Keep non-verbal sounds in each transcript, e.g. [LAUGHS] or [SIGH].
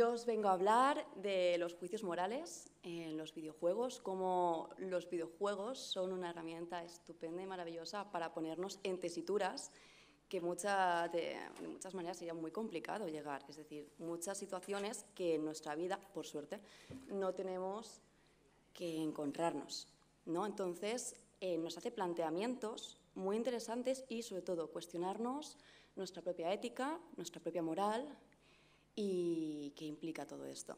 Yo os vengo a hablar de los juicios morales en los videojuegos, cómo los videojuegos son una herramienta estupenda y maravillosa para ponernos en tesituras que muchas, de, muchas maneras sería muy complicado llegar. Es decir, muchas situaciones que en nuestra vida, por suerte, no tenemos que encontrarnos. ¿no? Entonces, eh, nos hace planteamientos muy interesantes y, sobre todo, cuestionarnos nuestra propia ética, nuestra propia moral, y qué implica todo esto.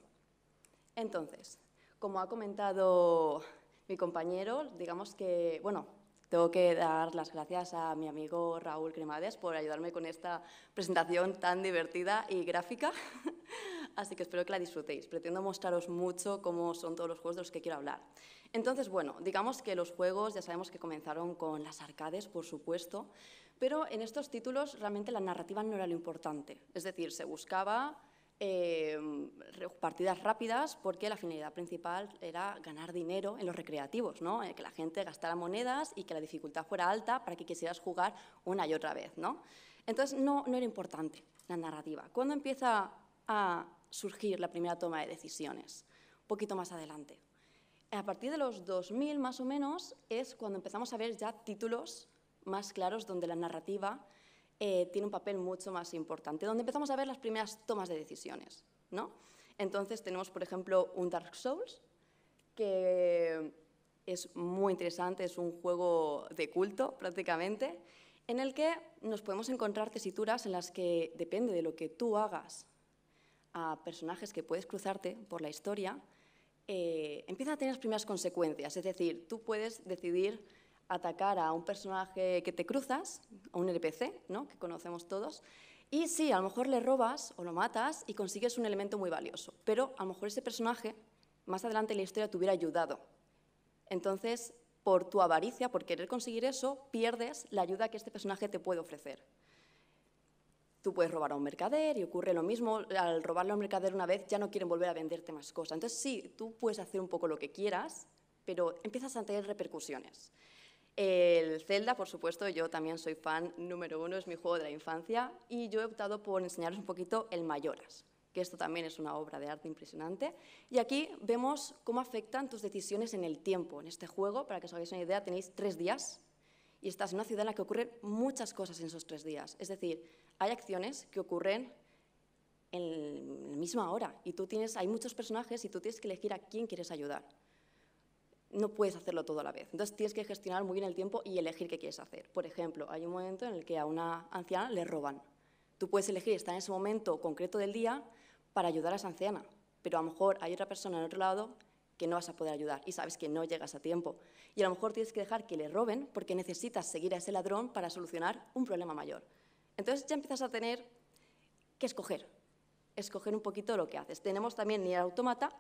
Entonces, como ha comentado mi compañero, digamos que, bueno, tengo que dar las gracias a mi amigo Raúl Cremades por ayudarme con esta presentación tan divertida y gráfica. [LAUGHS] Así que espero que la disfrutéis. Pretendo mostraros mucho cómo son todos los juegos de los que quiero hablar. Entonces, bueno, digamos que los juegos ya sabemos que comenzaron con las arcades, por supuesto, pero en estos títulos realmente la narrativa no era lo importante. Es decir, se buscaba em, partidas rápidas porque la finalidad principal era ganar dinero en los recreativos, eh, que la gente gastara monedas y que la dificultad fuera alta para que quisieras jugar una y otra vez. Entonces, no, no era importante la narrativa. ¿Cuándo empieza a surgir la primera toma de decisiones? Un poquito más adelante, a partir de los 2000 más o menos es cuando empezamos a ver ya títulos más claros donde la narrativa eh, tiene un papel mucho más importante, donde empezamos a ver las primeras tomas de decisiones. ¿no? Entonces tenemos, por ejemplo, un Dark Souls, que es muy interesante, es un juego de culto prácticamente, en el que nos podemos encontrar tesituras en las que depende de lo que tú hagas a personajes que puedes cruzarte por la historia, eh, empieza a tener las primeras consecuencias. Es decir, tú puedes decidir atacar a un personaje que te cruzas, a un NPC, ¿no? que conocemos todos, y sí, a lo mejor le robas o lo matas y consigues un elemento muy valioso, pero a lo mejor ese personaje más adelante en la historia te hubiera ayudado. Entonces, por tu avaricia, por querer conseguir eso, pierdes la ayuda que este personaje te puede ofrecer. Tú puedes robar a un mercader y ocurre lo mismo, al robarle a un mercader una vez ya no quieren volver a venderte más cosas. Entonces sí, tú puedes hacer un poco lo que quieras, pero empiezas a tener repercusiones. El Zelda, por supuesto, yo también soy fan número uno, es mi juego de la infancia y yo he optado por enseñaros un poquito el Mayoras, que esto también es una obra de arte impresionante. Y aquí vemos cómo afectan tus decisiones en el tiempo. En este juego, para que os hagáis una idea, tenéis tres días y estás en una ciudad en la que ocurren muchas cosas en esos tres días. Es decir, hay acciones que ocurren en la misma hora y tú tienes, hay muchos personajes y tú tienes que elegir a quién quieres ayudar. No puedes hacerlo todo a la vez. Entonces tienes que gestionar muy bien el tiempo y elegir qué quieres hacer. Por ejemplo, hay un momento en el que a una anciana le roban. Tú puedes elegir estar en ese momento concreto del día para ayudar a esa anciana, pero a lo mejor hay otra persona en otro lado que no vas a poder ayudar y sabes que no llegas a tiempo. Y a lo mejor tienes que dejar que le roben porque necesitas seguir a ese ladrón para solucionar un problema mayor. Entonces ya empiezas a tener que escoger, escoger un poquito lo que haces. Tenemos también Nier Automata,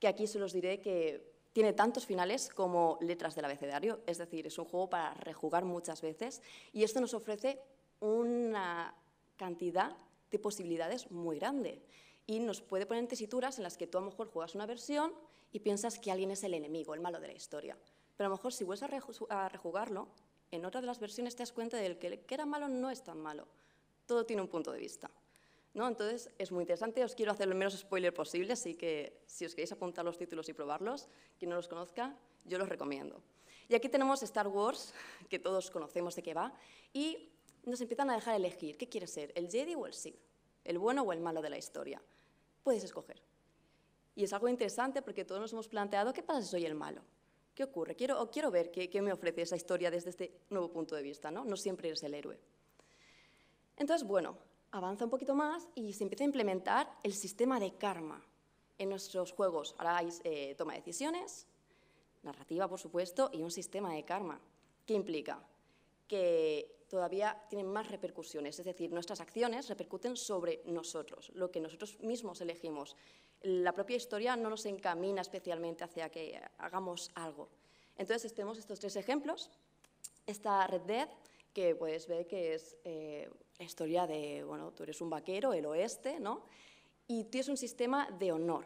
que aquí se los diré que tiene tantos finales como letras del abecedario, es decir, es un juego para rejugar muchas veces y esto nos ofrece una cantidad de posibilidades muy grande y nos puede poner en tesituras en las que tú a lo mejor juegas una versión y piensas que alguien es el enemigo, el malo de la historia. Pero a lo mejor si vuelves a, rejugarlo, en otra de las versiones te das cuenta de que, que era malo no es tan malo. Todo tiene un punto de vista. ¿no? Entonces, es muy interesante. Os quiero hacer lo menos spoiler posible, así que si os queréis apuntar los títulos y probarlos, quien no los conozca, yo los recomiendo. Y aquí tenemos Star Wars, que todos conocemos de qué va, y nos empiezan a dejar elegir, ¿qué quiere ser? ¿El Jedi o el Sith? ¿El bueno o el malo de la historia? puedes escoger. Y es algo interesante porque todos nos hemos planteado, ¿qué pasa si soy el malo? ¿Qué ocurre? Quiero, quiero ver qué, me ofrece esa historia desde este nuevo punto de vista, ¿no? siempre eres el héroe. Entonces, bueno, avanza un poquito más y se empieza a implementar el sistema de karma en nuestros juegos. Ahora hay eh, toma de decisiones, narrativa, por supuesto, y un sistema de karma. ¿Qué implica? Que todavía tienen más repercusiones, es decir, nuestras acciones repercuten sobre nosotros, lo que nosotros mismos elegimos. La propia historia no nos encamina especialmente hacia que hagamos algo. Entonces, tenemos estos tres ejemplos. Esta Red Dead, que puedes ver que es eh, la historia de, bueno, tú eres un vaquero, el oeste, ¿no? Y tienes un sistema de honor.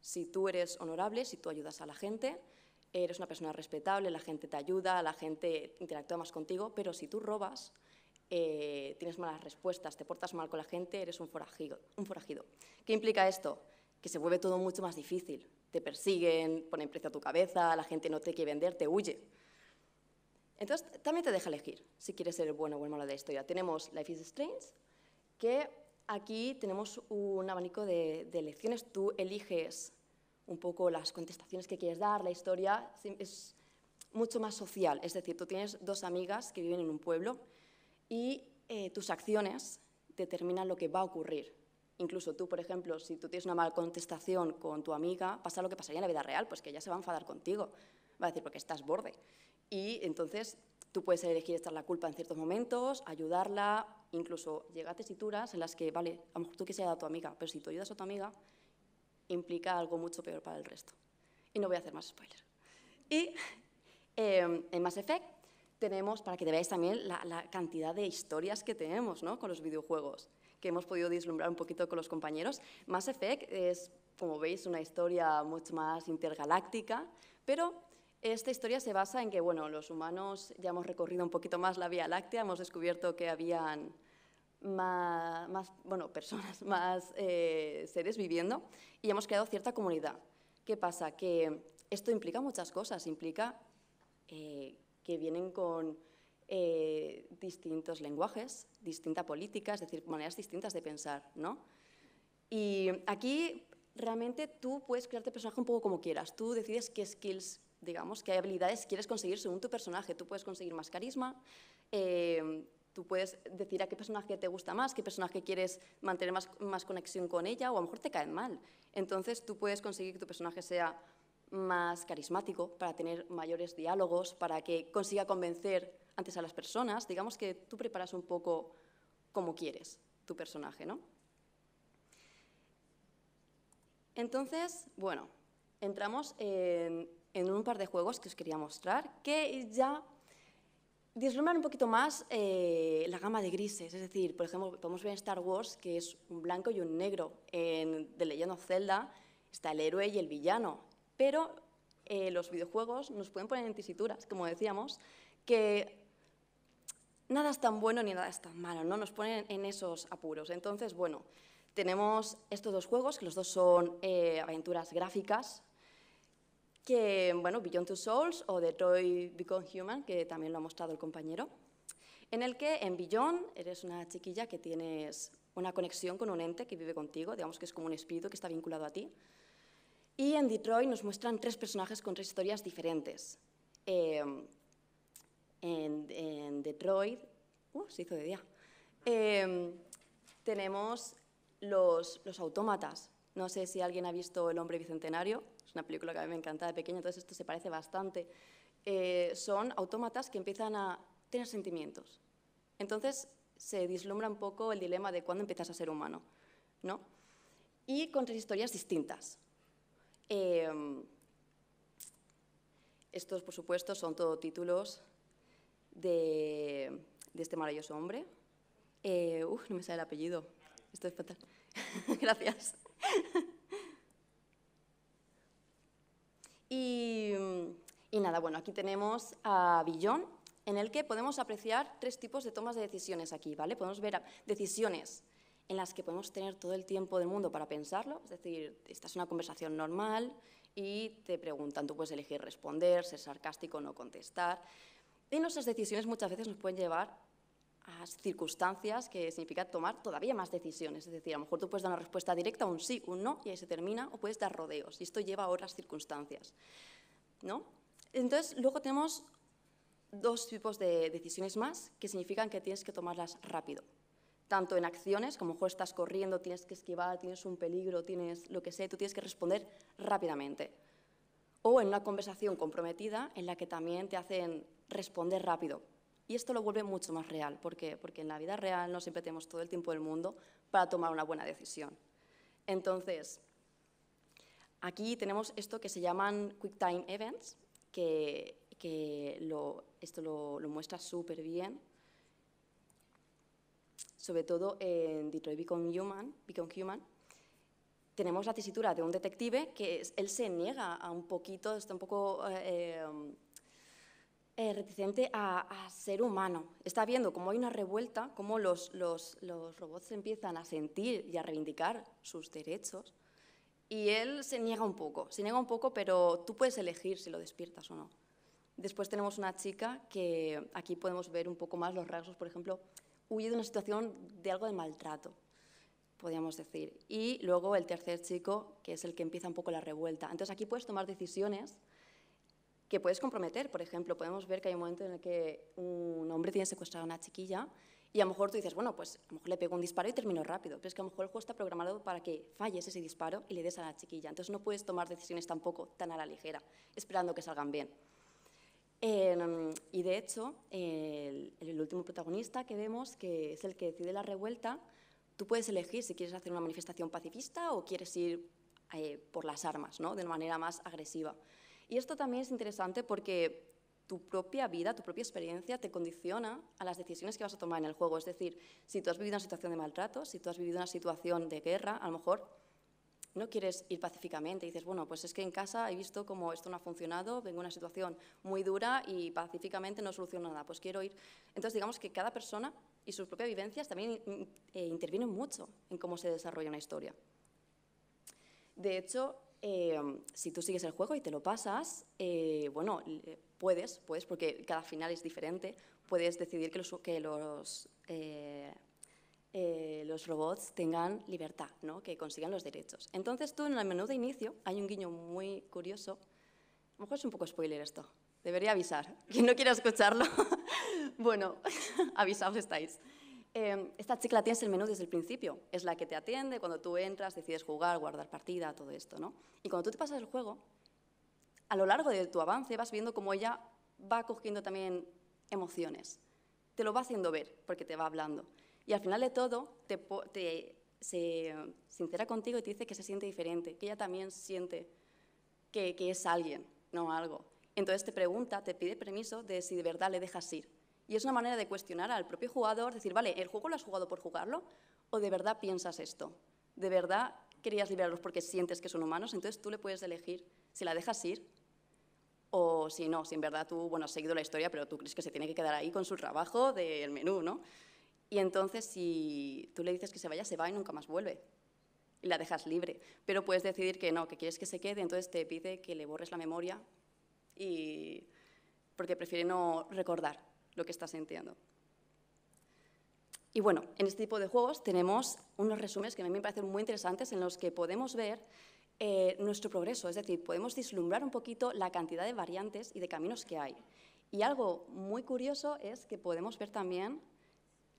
Si tú eres honorable, si tú ayudas a la gente, eres una persona respetable, la gente te ayuda, la gente interactúa más contigo, pero si tú robas, eh, tienes malas respuestas, te portas mal con la gente, eres un forajido, un forajido. ¿Qué implica esto? Que se vuelve todo mucho más difícil. Te persiguen, ponen precio a tu cabeza, la gente no te quiere vender, te huye. Entonces, también te deja elegir si quieres ser el bueno o el malo de esto ya Tenemos Life is Strange, que aquí tenemos un abanico de, de elecciones. Tú eliges un poco las contestaciones que quieres dar, la historia, es mucho más social. Es decir, tú tienes dos amigas que viven en un pueblo y eh, tus acciones determinan lo que va a ocurrir. Incluso tú, por ejemplo, si tú tienes una mala contestación con tu amiga, pasa lo que pasaría en la vida real, pues que ella se va a enfadar contigo. Va a decir, porque estás borde. Y entonces tú puedes elegir estar la culpa en ciertos momentos, ayudarla, incluso llegar a tesituras en las que, vale, a lo mejor tú que se a tu amiga, pero si tú ayudas a tu amiga, implica algo mucho peor para el resto. Y no voy a hacer más spoilers. Y em, en Mass Effect tenemos, para que veáis también la, cantidad de historias que tenemos ¿no? con los videojuegos, que hemos podido vislumbrar un poquito con los compañeros. Mass Effect es, como veis, una historia mucho más intergaláctica, pero esta historia se basa en que, bueno, los humanos ya hemos recorrido un poquito más la Vía Láctea, hemos descubierto que habían más, más bueno, personas, [LAUGHS] más eh, seres viviendo y hemos creado cierta comunidad. ¿Qué pasa? Que esto implica muchas cosas, implica eh, que vienen con eh, distintos lenguajes, distinta políticas, es decir, maneras distintas de pensar, ¿no? Y aquí realmente tú puedes crearte personaje un poco como quieras, tú decides qué skills, digamos, qué habilidades quieres conseguir según tu personaje, tú puedes conseguir más carisma, tú puedes decir a qué personaje te gusta más, qué personaje quieres mantener más, conexión con ella o a lo mejor te caen mal. Entonces tú puedes conseguir que tu personaje sea más carismático, para tener mayores diálogos, para que consiga convencer antes a las personas. Digamos que tú preparas un poco como quieres tu personaje, Entonces, bueno, entramos en un par de juegos que os quería mostrar, que ya Dislumbra un poquito más eh, la gama de grises, es decir, por ejemplo, podemos ver en Star Wars que es un blanco y un negro. En The Legend of Zelda está el héroe y el villano, pero eh, los videojuegos nos pueden poner en tesituras, como decíamos, que nada es tan bueno ni nada es tan malo, ¿no? Nos ponen en esos apuros. Entonces, bueno, tenemos estos dos juegos, que los dos son eh, aventuras gráficas, que, bueno, Beyond Two Souls o Detroit Become Human, que también lo ha mostrado el compañero, en el que en Beyond eres una chiquilla que tienes una conexión con un ente que vive contigo, digamos que es como un espíritu que está vinculado a ti. Y en Detroit nos muestran tres personajes con tres historias diferentes. Em, en, Detroit, uh, se hizo de día, em, tenemos los, los autómatas, no sé si alguien ha visto El hombre bicentenario, es una película que a mí me encantaba de pequeña, entonces esto se parece bastante. Eh, son autómatas que empiezan a tener sentimientos. Entonces se dislumbra un poco el dilema de cuándo empiezas a ser humano, ¿no? Y con tres historias distintas. Em, estos, por supuesto, son todos títulos de, este maravilloso hombre. Eh, no me sale el apellido. Esto es fatal. [LAUGHS] Gracias. [LAUGHS] y, nada, bueno, aquí tenemos a Billón, en el que podemos apreciar tres tipos de tomas de decisiones aquí, ¿vale? Podemos ver decisiones en las que podemos tener todo el tiempo del mundo para pensarlo, es decir, esta es una conversación normal y te preguntan, tú puedes elegir responder, ser sarcástico, o no contestar. Y nuestras decisiones muchas veces nos pueden llevar a circunstancias que significa tomar todavía más decisiones. Es decir, a lo mejor tú puedes dar una respuesta directa, un sí, un no, y ahí se termina, o puedes dar rodeos. Y esto lleva a otras circunstancias. ¿no? Entonces, luego tenemos dos tipos de decisiones más que significan que tienes que tomarlas rápido. Tanto en acciones, como mejor estás corriendo, tienes que esquivar, tienes un peligro, tienes lo que sea, tú tienes que responder rápidamente. O en una conversación comprometida en la que también te hacen responder rápido y esto lo vuelve mucho más real. ¿Por Porque en la vida real no siempre tenemos todo el tiempo del mundo para tomar una buena decisión. Entonces, aquí tenemos esto que se llaman Quick Time Events, que, lo, esto lo, muestra súper bien, sobre todo en Detroit Become Human, Human, tenemos la tesitura de un detective que él se niega a un poquito, está un poco... Eh, em, eh, reticente a, ser humano. Está viendo cómo hay una revuelta, cómo los, los, los robots empiezan a sentir y a reivindicar sus derechos. Y él se niega un poco, se niega un poco, pero tú puedes elegir si lo despiertas o no. Después tenemos una chica que aquí podemos ver un poco más los rasgos, por ejemplo, huye de una situación de algo de maltrato, podríamos decir. Y luego el tercer chico, que es el que empieza un poco la revuelta. Entonces aquí puedes tomar decisiones que puedes comprometer. Por ejemplo, podemos ver que hay un momento en el que un hombre tiene secuestrado a una chiquilla y a lo mejor tú dices, bueno, pues a lo mejor le pego un disparo y termino rápido, pero es que a lo mejor el juego está programado para que falles ese disparo y le des a la chiquilla. Entonces no puedes tomar decisiones tampoco tan a la ligera, esperando que salgan bien. Em, y de hecho, el, último protagonista que vemos, que es el que decide la revuelta, tú puedes elegir si quieres hacer una manifestación pacifista o quieres ir eh, por las armas, ¿no? de una manera más agresiva. Y esto también es interesante porque tu propia vida, tu propia experiencia te condiciona a las decisiones que vas a tomar en el juego. Es decir, si tú has vivido una situación de maltrato, si tú has vivido una situación de guerra, a lo mejor no quieres ir pacíficamente. Y dices, bueno, pues es que en casa he visto cómo esto no ha funcionado, vengo una situación muy dura y pacíficamente no soluciono nada, pues quiero ir. Entonces, digamos que cada persona y sus propias vivencias también eh, intervienen mucho en cómo se desarrolla una historia. De hecho, Em, si tú sigues el juego y te lo pasas, eh, bueno, eh, puedes, puedes, porque cada final es diferente, puedes decidir que los, que los, eh, los robots tengan libertad, ¿no? que consigan los derechos. Entonces tú en el menú de inicio hay un guiño muy curioso, a lo mejor es un poco spoiler esto, debería avisar, [LAUGHS] quien no quiera escucharlo, [LAUGHS] bueno, [LAUGHS] avisados estáis. Em, esta chica la tienes el menú desde el principio. Es la que te atiende cuando tú entras, decides jugar, guardar partida, todo esto, ¿no? Y cuando tú te pasas el juego, a lo largo de tu avance vas viendo cómo ella va cogiendo también emociones. Te lo va haciendo ver, porque te va hablando. Y al final de todo, se sincera contigo y te dice que se siente diferente, que ella también siente que es alguien, no algo. Entonces te pregunta, te pide permiso de si de verdad le dejas ir. Y es una manera de cuestionar al propio jugador, decir, vale, ¿el juego lo has jugado por jugarlo? ¿O de verdad piensas esto? ¿De verdad querías liberarlos porque sientes que son humanos? Entonces tú le puedes elegir si la dejas ir o si no, si en verdad tú, bueno, has seguido la historia, pero tú crees que se tiene que quedar ahí con su trabajo del menú, ¿no? Y entonces si tú le dices que se vaya, se va y nunca más vuelve. Y la dejas libre. Pero puedes decidir que no, que quieres que se quede, entonces te pide que le borres la memoria y porque prefiere no recordar lo que está sintiendo. Y bueno, en este tipo de juegos tenemos unos resúmenes que a mí me parecen muy interesantes en los que podemos ver eh, nuestro progreso, es decir, podemos vislumbrar un poquito la cantidad de variantes y de caminos que hay. Y algo muy curioso es que podemos ver también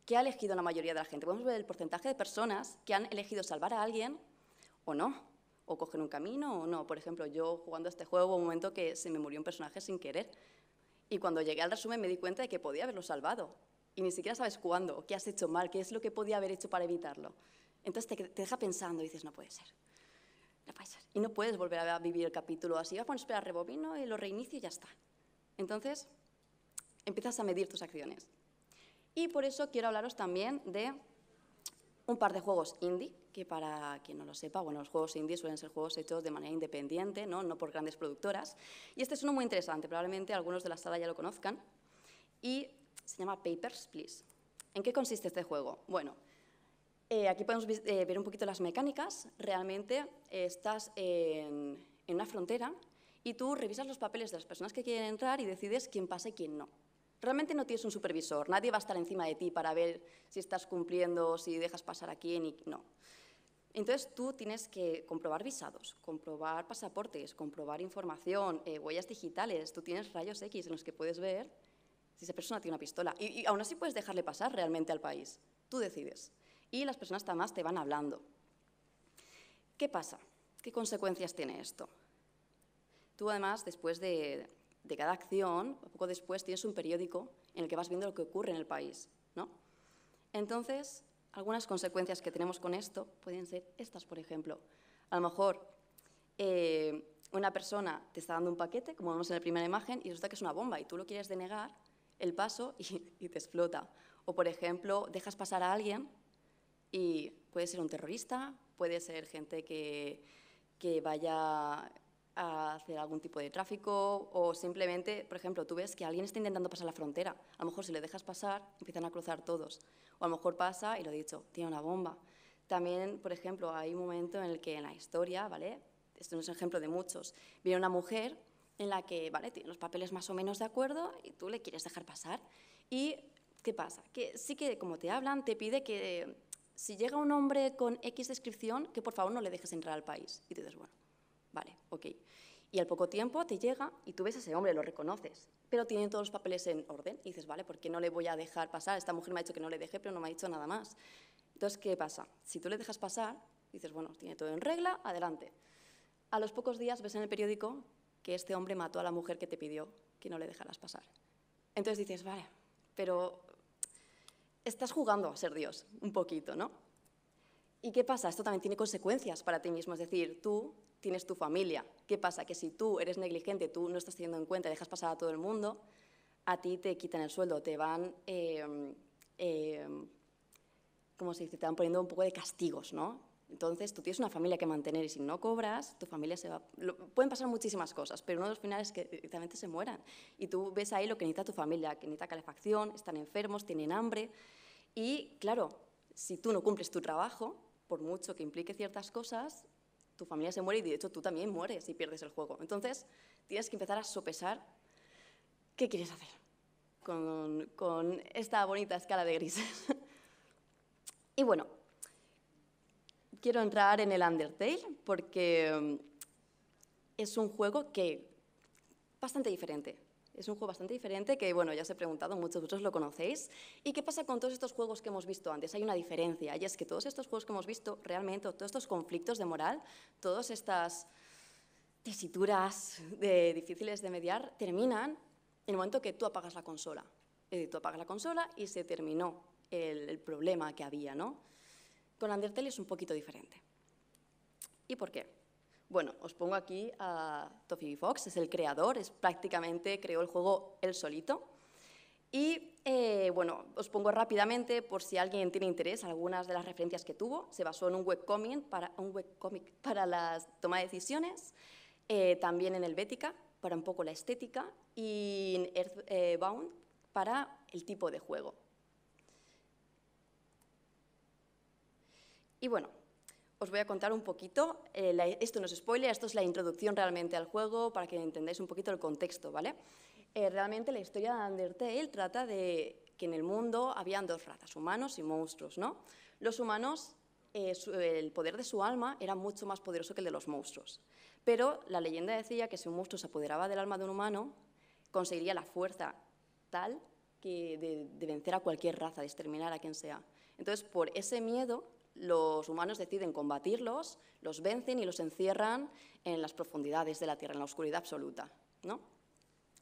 qué ha elegido la mayoría de la gente. Podemos ver el porcentaje de personas que han elegido salvar a alguien o no, o cogen un camino o no. Por ejemplo, yo jugando a este juego hubo un momento que se me murió un personaje sin querer y cuando llegué al resumen me di cuenta de que podía haberlo salvado. Y ni siquiera sabes cuándo, qué has hecho mal, qué es lo que podía haber hecho para evitarlo. Entonces te, deja pensando y dices, no puede ser. No puede Y no puedes volver a vivir el capítulo así. Vas a poner rebobino y lo reinicio y ya está. Entonces, empiezas a medir tus acciones. Y por eso quiero hablaros también de un par de juegos indie, que para quien no lo sepa, bueno, los juegos indie suelen ser juegos hechos de manera independiente, ¿no? por grandes productoras. Y este es uno muy interesante, probablemente algunos de la sala ya lo conozcan. Y se llama Papers, Please. ¿En qué consiste este juego? Bueno, eh, aquí podemos eh, ver un poquito las mecánicas. Realmente eh, estás en, en una frontera y tú revisas los papeles de las personas que quieren entrar y decides quién pase y quién no. Realmente no tienes un supervisor, nadie va a estar encima de ti para ver si estás cumpliendo, si dejas pasar a quién y no. Entonces tú tienes que comprobar visados, comprobar pasaportes, comprobar información, eh, huellas digitales, tú tienes rayos X en los que puedes ver si esa persona tiene una pistola. Y, y, aún así puedes dejarle pasar realmente al país, tú decides. Y las personas además te van hablando. ¿Qué pasa? ¿Qué consecuencias tiene esto? Tú además, después de, de cada acción, poco después tienes un periódico en el que vas viendo lo que ocurre en el país. ¿no? Entonces, algunas consecuencias que tenemos con esto pueden ser estas, por ejemplo. A lo mejor eh, una persona te está dando un paquete, como vemos en la primera imagen, y resulta que es una bomba y tú lo quieres denegar el paso [LAUGHS] y, te explota. O, por ejemplo, dejas pasar a alguien y puede ser un terrorista, puede ser gente que vaya a hacer algún tipo de tráfico o simplemente, por ejemplo, tú ves que alguien está intentando pasar la frontera. A lo mejor si le dejas pasar, empiezan a cruzar todos. O a lo mejor pasa y lo he dicho, tiene una bomba. También, por ejemplo, hay un momento en el que en la historia, ¿vale? Esto no es un ejemplo de muchos. Viene una mujer en la que, ¿vale? Tiene los papeles más o menos de acuerdo y tú le quieres dejar pasar. ¿Y qué pasa? Que sí que, como te hablan, te pide que si llega un hombre con X descripción, que por favor no le dejes entrar al país. Y te dices, bueno, Vale, ok. Y al poco tiempo te llega y tú ves a ese hombre, lo reconoces, pero tiene todos los papeles en orden. Y dices, vale, ¿por qué no le voy a dejar pasar? Esta mujer me ha dicho que no le deje, pero no me ha dicho nada más. Entonces, ¿qué pasa? Si tú le dejas pasar, dices, bueno, tiene todo en regla, adelante. A los pocos días ves en el periódico que este hombre mató a la mujer que te pidió que no le dejaras pasar. Entonces dices, vale, pero estás jugando a ser Dios un poquito, ¿no? ¿Y qué pasa? Esto también tiene consecuencias para ti mismo, es decir, tú tienes tu familia. ¿Qué pasa? Que si tú eres negligente, tú no estás teniendo en cuenta, dejas pasar a todo el mundo, a ti te quitan el sueldo, te van, eh, eh, se dice? Te van poniendo un poco de castigos, ¿no? Entonces, tú tienes una familia que mantener y si no cobras, tu familia se va... pueden pasar muchísimas cosas, pero uno de los finales es que directamente se mueran. Y tú ves ahí lo que necesita tu familia, que necesita calefacción, están enfermos, tienen hambre. Y, claro, si tú no cumples tu trabajo, por mucho que implique ciertas cosas, tu familia se muere y de hecho tú también mueres y pierdes el juego. Entonces tienes que empezar a sopesar qué quieres hacer con, con esta bonita escala de grises. [LAUGHS] y bueno, quiero entrar en el Undertale porque mm, es un juego que bastante diferente es un juego bastante diferente que, bueno, ya os he preguntado, muchos de vosotros lo conocéis. ¿Y qué pasa con todos estos juegos que hemos visto antes? Hay una diferencia, y es que todos estos juegos que hemos visto, realmente, todos estos conflictos de moral, todas estas tesituras de, difíciles de mediar, terminan en el momento que tú apagas la consola. Es decir, tú apagas la consola y se terminó el, el problema que había, ¿no? Con Undertale es un poquito diferente. ¿Y por qué? Bueno, os pongo aquí a Toffee Fox, es el creador, es prácticamente creó el juego él solito. Y eh, bueno, os pongo rápidamente, por si alguien tiene interés, algunas de las referencias que tuvo. Se basó en un webcomic para, un para la toma de decisiones, eh, también en Helvética para un poco la estética y Earthbound para el tipo de juego. Y bueno, os voy a contar un poquito, eh, esto no es spoiler, esto es la introducción realmente al juego para que entendáis un poquito el contexto, ¿vale? Eh, realmente la historia de Undertale trata de que en el mundo habían dos razas, humanos y monstruos, ¿no? Los humanos, eh, el poder de su alma era mucho más poderoso que el de los monstruos, pero la leyenda decía que si un monstruo se apoderaba del alma de un humano, conseguiría la fuerza tal que de, de vencer a cualquier raza, de exterminar a quien sea. Entonces, por ese miedo, los humanos deciden combatirlos, los vencen y los encierran en las profundidades de la Tierra, en la oscuridad absoluta. ¿no?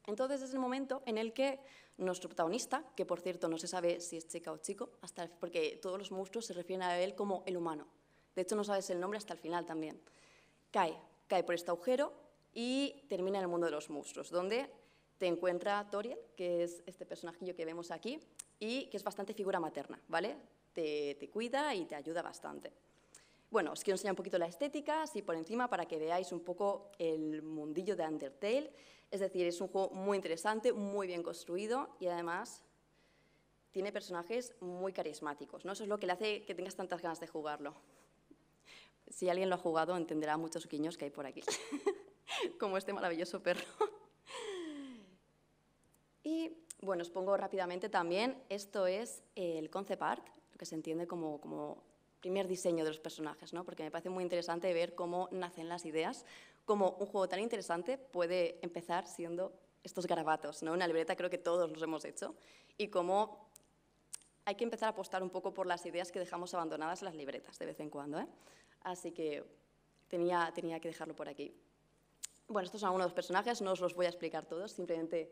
Entonces es el momento en el que nuestro protagonista, que por cierto no se sabe si es chica o chico, hasta porque todos los monstruos se refieren a él como el humano. De hecho no sabes el nombre hasta el final también. Cae, cae por este agujero y termina en el mundo de los monstruos, donde te encuentra Toriel, que es este personajillo que vemos aquí, y que es bastante figura materna, ¿vale? te, cuida y te ayuda bastante. Bueno, os quiero enseñar un poquito la estética, así por encima, para que veáis un poco el mundillo de Undertale. Es decir, es un juego muy interesante, muy bien construido y además tiene personajes muy carismáticos. ¿no? Eso es lo que le hace que tengas tantas ganas de jugarlo. Si alguien lo ha jugado, entenderá muchos guiños que hay por aquí, [LAUGHS] como este maravilloso perro. y bueno, os pongo rápidamente también, esto es el concept art, que se entiende como, como primer diseño de los personajes, ¿no? porque me parece muy interesante ver cómo nacen las ideas, cómo un juego tan interesante puede empezar siendo estos garabatos, ¿no? una libreta creo que todos los hemos hecho, y cómo hay que empezar a apostar un poco por las ideas que dejamos abandonadas en las libretas de vez en cuando. ¿eh? Así que tenía, tenía que dejarlo por aquí. Bueno, estos son algunos de los personajes, no os los voy a explicar todos, simplemente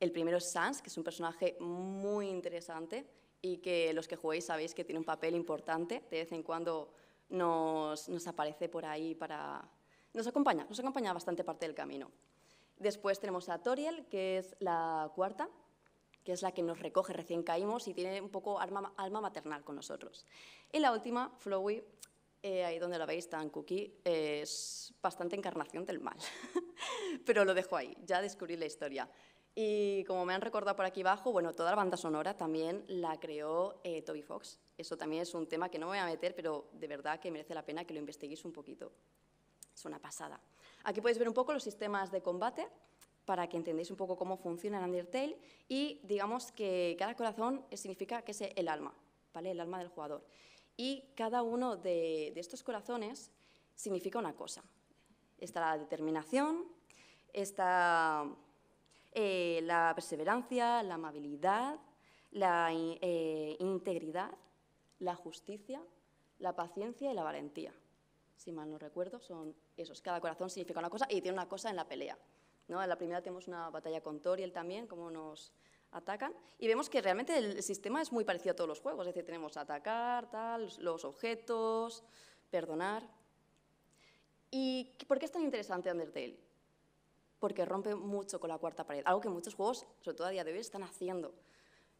el primero es Sans, que es un personaje muy interesante y que los que juguéis sabéis que tiene un papel importante. De vez en cuando nos, aparece por ahí para... Nos acompaña, nos acompaña bastante parte del camino. Después tenemos a Toriel, que es la cuarta, que es la que nos recoge, recién caímos y tiene un poco alma, maternal con nosotros. Y la última, Flowey, eh, ahí donde la veis tan cookie, es bastante encarnación del mal. [LAUGHS] Pero lo dejo ahí, ya descubrí la historia. Y como me han recordado por aquí abajo, bueno, toda la banda sonora también la creó eh, Toby Fox. Eso también es un tema que no me voy a meter, pero de verdad que merece la pena que lo investiguéis un poquito. Es una pasada. Aquí podéis ver un poco los sistemas de combate para que entendáis un poco cómo funciona el Undertale y digamos que cada corazón significa que es el alma, ¿vale? El alma del jugador. Y cada uno de, de estos corazones significa una cosa. Está la determinación, está eh, la perseverancia, la amabilidad, la eh, integridad, la justicia, la paciencia y la valentía. Si mal no recuerdo, son esos. Cada corazón significa una cosa y tiene una cosa en la pelea. ¿no? En la primera tenemos una batalla con Toriel también, cómo nos atacan, y vemos que realmente el sistema es muy parecido a todos los juegos, es decir, tenemos atacar, tal, los objetos, perdonar. ¿Y por qué es tan interesante Undertale? porque rompe mucho con la cuarta pared, algo que muchos juegos, sobre todo a día de hoy, están haciendo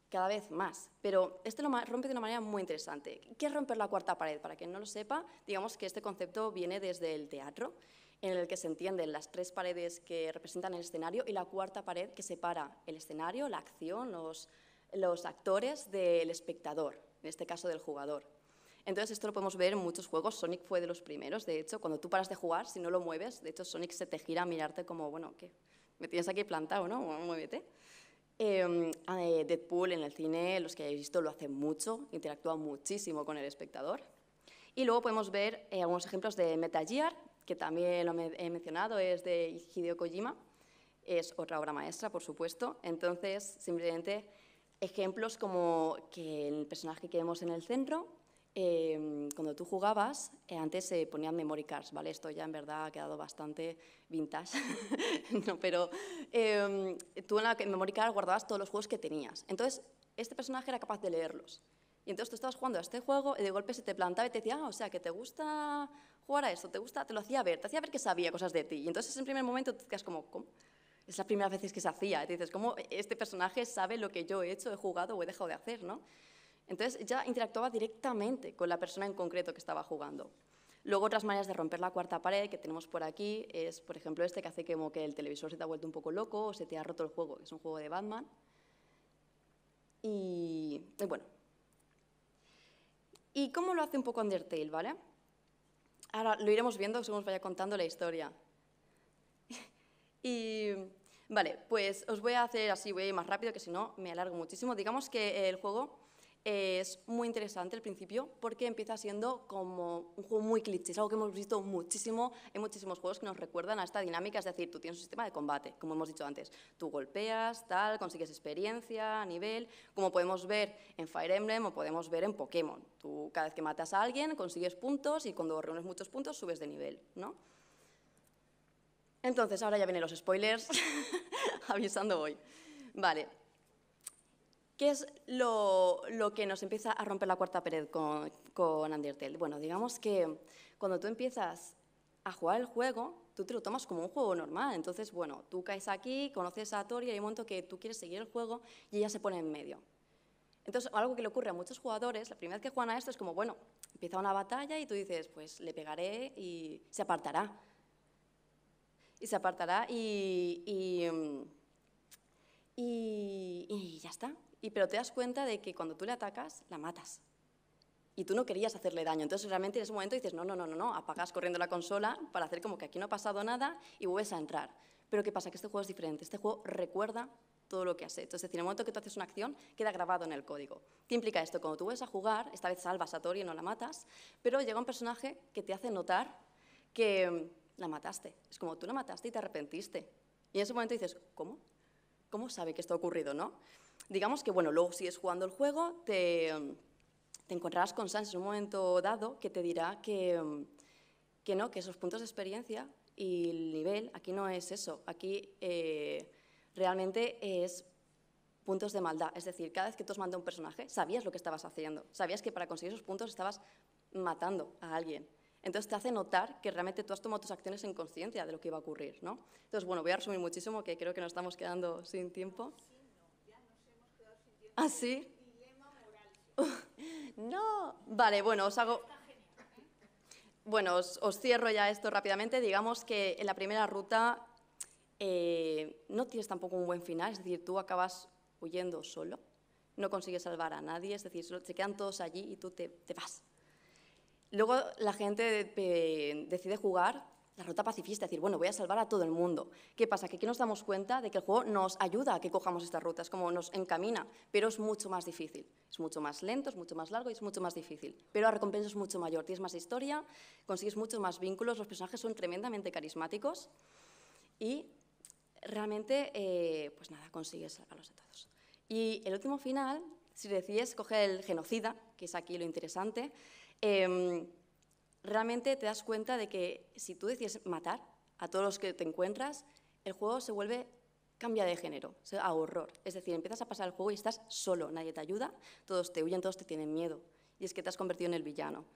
cada vez más. Pero este lo rompe de una manera muy interesante. ¿Qué es romper la cuarta pared? Para quien no lo sepa, digamos que este concepto viene desde el teatro, en el que se entienden las tres paredes que representan el escenario y la cuarta pared que separa el escenario, la acción, los actores del espectador, en este caso del jugador. Entonces esto lo podemos ver en muchos juegos. Sonic fue de los primeros, de hecho, cuando tú paras de jugar, si no lo mueves, de hecho Sonic se te gira a mirarte como, bueno, ¿qué? ¿Me tienes aquí plantado, no? muévete. Em, ah, eh, Deadpool en el cine, los que hayáis visto, lo hace mucho, interactúa muchísimo con el espectador. Y luego podemos ver eh, algunos ejemplos de Metal Gear, que también lo he mencionado, es de Hideo Kojima. Es otra obra maestra, por supuesto. Entonces, simplemente ejemplos como que el personaje que vemos en el centro Em, cuando tú jugabas, eh, antes se ponían memory cards, ¿vale? Esto ya en verdad ha quedado bastante vintage, [LAUGHS] no, pero em, tú en la memory card guardabas todos los juegos que tenías. Entonces, este personaje era capaz de leerlos. Y entonces tú estabas jugando a este juego y de golpe se te plantaba y te decía, ah, o sea, que te gusta jugar a esto, te gusta, te lo hacía ver, te hacía ver que sabía cosas de ti. Y entonces en primer momento te quedas como, ¿cómo? Es la primera vez que se hacía. te dices, ¿cómo este personaje sabe lo que yo he hecho, he jugado o he dejado de hacer, no? Entonces ya interactuaba directamente con la persona en concreto que estaba jugando. Luego otras maneras de romper la cuarta pared que tenemos por aquí es, por ejemplo, este que hace que el televisor se te ha vuelto un poco loco o se te ha roto el juego, que es un juego de Batman. Y, bueno. ¿Y cómo lo hace un poco Undertale, vale? Ahora lo iremos viendo según os vaya contando la historia. [LAUGHS] y vale, pues os voy a hacer así, voy a ir más rápido que si no me alargo muchísimo. Digamos que el juego es muy interesante al principio porque empieza siendo como un juego muy cliché, es algo que hemos visto muchísimo, en muchísimos juegos que nos recuerdan a esta dinámica, es decir, tú tienes un sistema de combate, como hemos dicho antes, tú golpeas, tal, consigues experiencia, nivel, como podemos ver en Fire Emblem o podemos ver en Pokémon, tú cada vez que matas a alguien consigues puntos y cuando reúnes muchos puntos subes de nivel, ¿no? Entonces, ahora ya vienen los spoilers, [LAUGHS] avisando hoy. Vale, ¿Qué es lo, que nos empieza a romper la cuarta pared con, con Undertale? Bueno, digamos que cuando tú empiezas a jugar el juego, tú te lo tomas como un juego normal. Entonces, bueno, tú caes aquí, conoces a y hay un momento que tú quieres seguir el juego y ella se pone en medio. Entonces, algo que le ocurre a muchos jugadores, la primera vez que juegan a esto es como, bueno, empieza una batalla y tú dices, pues le pegaré y se apartará. Y se apartará y, y, mm, y ya está pero te das cuenta de que cuando tú le atacas, la matas. Y tú no querías hacerle daño. Entonces realmente en ese momento dices, no, no, no, no, no, apagas corriendo la consola para hacer como que aquí no ha pasado nada y vuelves a entrar. Pero ¿qué pasa? Que este juego es diferente. Este juego recuerda todo lo que has hecho. Es decir, en el momento que tú haces una acción, queda grabado en el código. ¿Qué implica esto? Cuando tú vas a jugar, esta vez salvas a Tori y no la matas, pero llega un personaje que te hace notar que mm, la mataste. Es como tú la mataste y te arrepentiste. Y en ese momento dices, ¿cómo? ¿Cómo sabe que esto ha ocurrido, no? digamos que, bueno, luego sigues jugando el juego, te, te encontrarás con Sans en un momento dado que te dirá que, no, que esos puntos de experiencia y el nivel, aquí no es eso, aquí eh, realmente es puntos de maldad. Es decir, cada vez que tú has un personaje, sabías lo que estabas haciendo, sabías que para conseguir esos puntos estabas matando a alguien. Entonces te hace notar que realmente tú has tomado tus acciones en conciencia de lo que iba a ocurrir. ¿no? Entonces, bueno, voy a resumir muchísimo, que creo que nos estamos quedando sin tiempo. ¿Ah, [LAUGHS] No, vale, bueno, os hago... Bueno, os, cierro ya esto rápidamente. Digamos que en la primera ruta eh, no tienes tampoco un buen final, es decir, tú acabas huyendo solo, no consigues salvar a nadie, es decir, se quedan todos allí y tú te, te vas. Luego la gente eh, decide jugar la ruta pacifista, decir, bueno, voy a salvar a todo el mundo. ¿Qué pasa? Que aquí nos damos cuenta de que el juego nos ayuda a que cojamos estas rutas, como nos encamina, pero es mucho más difícil. Es mucho más lento, es mucho más largo y es mucho más difícil. Pero la recompensa es mucho mayor, tienes más historia, consigues muchos más vínculos, los personajes son tremendamente carismáticos y realmente, eh, pues nada, consigues salvarlos a todos. Y el último final, si decides coger el genocida, que es aquí lo interesante, eh, realmente te das cuenta de que si tú decides matar a todos los que te encuentras, el juego se vuelve cambia de género, a horror. Es decir, empiezas a pasar el juego y estás solo, nadie te ayuda, todos te huyen, todos te tienen miedo. Y es que te has convertido en el villano.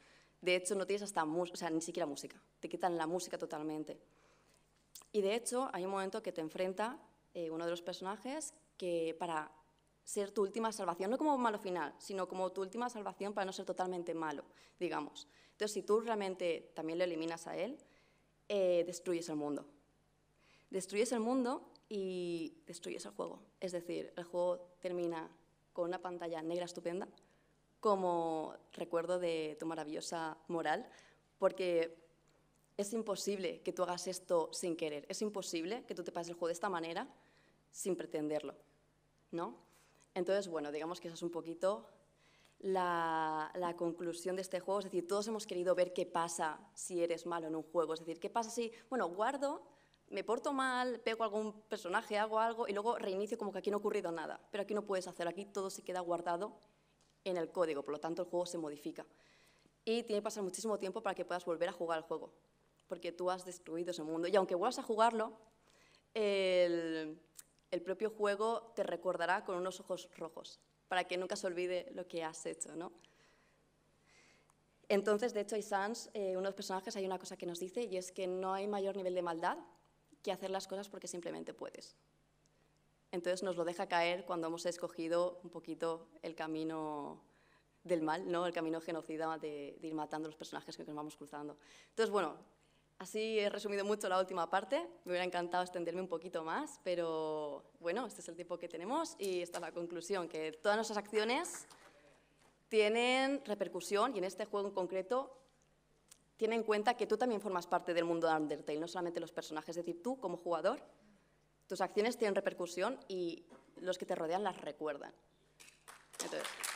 De hecho, no tienes hasta o sea, ni siquiera música, te quitan la música totalmente. Y de hecho, hay un momento que te enfrenta eh, uno de los personajes que para ser tu última salvación, no como malo final, sino como tu última salvación para no ser totalmente malo, digamos. Entonces, si tú realmente también lo eliminas a él, eh, destruyes el mundo. Destruyes el mundo y destruyes el juego. Es decir, el juego termina con una pantalla negra estupenda, como recuerdo de tu maravillosa moral, porque es imposible que tú hagas esto sin querer, es imposible que tú te pases el juego de esta manera sin pretenderlo, ¿no? Entonces, bueno, digamos que esa es un poquito la, conclusión de este juego. Es decir, todos hemos querido ver qué pasa si eres malo en un juego. Es decir, qué pasa si, bueno, guardo, me porto mal, pego a algún personaje, hago algo y luego reinicio como que aquí no ha ocurrido nada. Pero aquí no puedes hacer, aquí todo se queda guardado en el código, por lo tanto el juego se modifica. Y tiene que pasar muchísimo tiempo para que puedas volver a jugar al juego, porque tú has destruido ese mundo. Y aunque vuelvas a jugarlo, el el propio juego te recordará con unos ojos rojos, para que nunca se olvide lo que has hecho, ¿no? Entonces, de hecho, hay Sans, eh, uno de los personajes, hay una cosa que nos dice y es que no hay mayor nivel de maldad que hacer las cosas porque simplemente puedes. Entonces nos lo deja caer cuando hemos escogido un poquito el camino del mal, ¿no? el camino genocida de, de ir matando a los personajes que nos vamos cruzando. Entonces, bueno, Así he resumido mucho la última parte, me hubiera encantado extenderme un poquito más, pero bueno, este es el tiempo que tenemos y esta es la conclusión, que todas nuestras acciones tienen repercusión y en este juego en concreto tiene en cuenta que tú también formas parte del mundo de Undertale, no solamente los personajes, es decir, tú como jugador, tus acciones tienen repercusión y los que te rodean las recuerdan. Entonces...